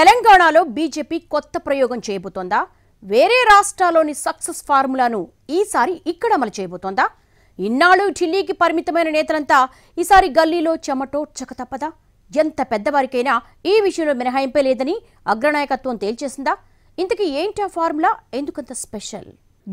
తెలంగాణలో బీజేపీ కొత్త ప్రయోగం చేయబోతోందా వేరే రాష్ట్రాల్లోని సక్సెస్ ఫార్ములాను ఈసారి ఇక్కడ అమలు చేయబోతోందా ఇన్నాళ్ళు ఢిల్లీకి పరిమితమైన నేతలంతా ఈసారి గల్లీలో చెమటో చకతప్పదా ఎంత పెద్దవారికైనా ఈ విషయంలో మినహాయింపే లేదని అగ్రనాయకత్వం తేల్చేసిందా ఇంతకీ ఏంటి ఆ ఫార్ములా ఎందుకంత స్పెషల్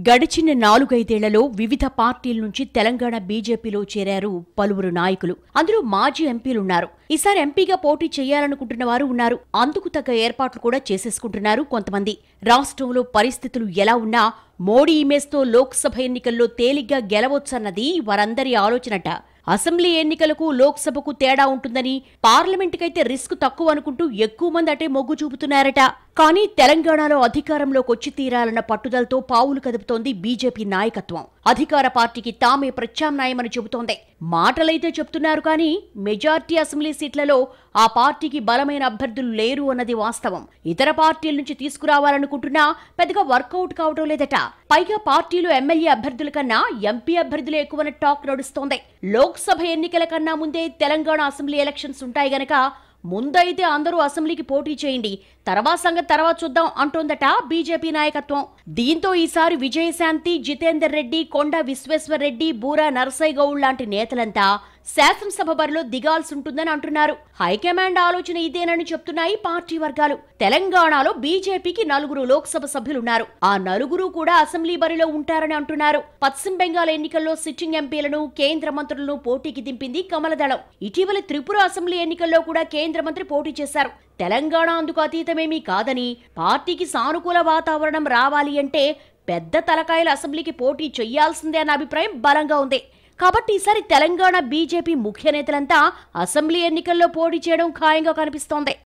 గడిచిన నాలుగైదేళ్లలో వివిధ పార్టీల నుంచి తెలంగాణ బీజేపీలో చేరారు పలువురు నాయకులు అందులో మాజీ ఎంపీలున్నారు ఈసారి ఎంపీగా పోటీ చేయాలనుకుంటున్న వారు ఉన్నారు అందుకు తగ్గ ఏర్పాట్లు కూడా చేసేసుకుంటున్నారు కొంతమంది రాష్ట్రంలో పరిస్థితులు ఎలా ఉన్నా మోడీ ఇమేజ్తో లోక్సభ ఎన్నికల్లో తేలిగ్గా గెలవచ్చన్నది వారందరి ఆలోచనట అసెంబ్లీ ఎన్నికలకు లోక్సభకు తేడా ఉంటుందని పార్లమెంటుకైతే రిస్క్ తక్కువ అనుకుంటూ ఎక్కువ మంది అటే మొగ్గు చూపుతున్నారట కానీ తెలంగాణలో అధికారంలోకి వచ్చి తీరాలన్న పట్టుదలతో పావులు కదుపుతోంది బీజేపీ నాయకత్వం అధికార పార్టీకి తామే ప్రత్యామ్నాయమని చెబుతోంది మాటలైతే చెప్తున్నారు కానీ మెజార్టీ అసెంబ్లీ సీట్లలో ఆ పార్టీకి బలమైన అభ్యర్థులు లేరు అన్నది వాస్తవం ఇతర పార్టీల నుంచి తీసుకురావాలనుకుంటున్నా పెద్దగా వర్కౌట్ కావడం లేదట పైగా పార్టీలు ఎమ్మెల్యే అభ్యర్థుల కన్నా ఎంపీ అభ్యర్థులే ఎక్కువన టాక్ నడుస్తోంది లోక్సభ ఎన్నికల కన్నా ముందే తెలంగాణ అసెంబ్లీ ఎలక్షన్స్ ఉంటాయి గనక ముందైతే అందరూ అసెంబ్లీకి పోటీ చేయండి తర్వాత సంగతి తర్వాత చూద్దాం అంటోందట బీజేపీ నాయకత్వం దీంతో ఈసారి విజయశాంతి జితేందర్ రెడ్డి కొండ విశ్వేశ్వర్ రెడ్డి బూరా నరసయ్య గౌడ్ లాంటి నేతలంతా శాసనసభ బరిలో ఉంటుందని అంటున్నారు హైకమాండ్ ఆలోచన ఇదేనని చెప్తున్నాయి పార్టీ వర్గాలు తెలంగాణలో బీజేపీకి నలుగురు లోక్సభ సభ్యులున్నారు ఆ నలుగురు కూడా అసెంబ్లీ బరిలో ఉంటారని అంటున్నారు పశ్చిమ బెంగాల్ ఎన్నికల్లో సిట్టింగ్ ఎంపీలను కేంద్ర మంత్రులను పోటీకి దింపింది కమలదళం ఇటీవల త్రిపుర అసెంబ్లీ ఎన్నికల్లో కూడా కేంద్ర మంత్రి పోటీ చేశారు తెలంగాణ అందుకు అతీతమేమీ కాదని పార్టీకి సానుకూల వాతావరణం రావాలి అంటే పెద్ద తలకాయల అసెంబ్లీకి పోటీ చెయ్యాల్సిందే అన్న అభిప్రాయం బలంగా ఉంది కాబట్టి ఈసారి తెలంగాణ బీజేపీ ముఖ్య నేతలంతా అసెంబ్లీ ఎన్నికల్లో పోటీ చేయడం ఖాయంగా కనిపిస్తోంది